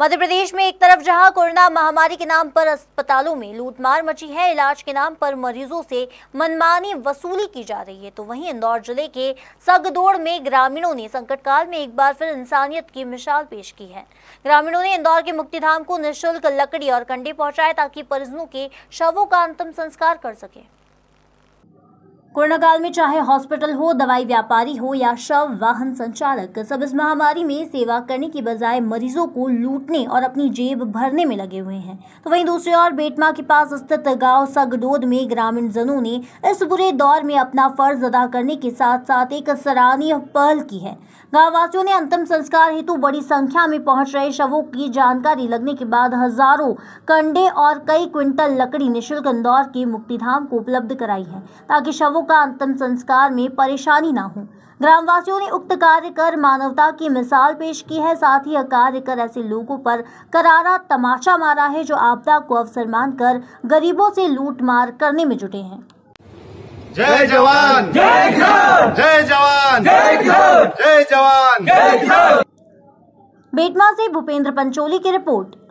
मध्य प्रदेश में एक तरफ जहां कोरोना महामारी के नाम पर अस्पतालों में लूटमार मची है इलाज के नाम पर मरीजों से मनमानी वसूली की जा रही है तो वहीं इंदौर जिले के सगदोड़ में ग्रामीणों ने संकट काल में एक बार फिर इंसानियत की मिसाल पेश की है ग्रामीणों ने इंदौर के मुक्तिधाम को निःशुल्क लकड़ी और कंडे पहुंचाए ताकि परिजनों के शवों का अंतिम संस्कार कर सके कोरोना काल में चाहे हॉस्पिटल हो दवाई व्यापारी हो या शव वाहन संचालक सब इस महामारी में सेवा करने की बजाय मरीजों को लूटने और अपनी जेब भरने में लगे हुए हैं तो वहीं दूसरी ओर बेटमा के पास स्थित गांव सगडोद में जनों ने इस बुरे दौर में अपना फर्ज अदा करने के साथ साथ एक सराहनीय पहल की है गाँव वासियों ने अंतिम संस्कार हेतु बड़ी संख्या में पहुंच रहे शवों की जानकारी लगने के बाद हजारों कंडे और कई क्विंटल लकड़ी निःशुल्क इंदौर के मुक्तिधाम को उपलब्ध कराई है ताकि शवों लोगों का अंतिम संस्कार में परेशानी न हो ग्रामवासियों ने उक्त कार्य कर मानवता की मिसाल पेश की है साथ ही यह कार्य कर ऐसे लोगों पर करारा तमाशा मारा है जो आपदा को अवसर मानकर गरीबों से लूट मार करने में जुटे हैं जय जवान जय जय जवान जय जवान बेटमा से भूपेंद्र पंचोली की रिपोर्ट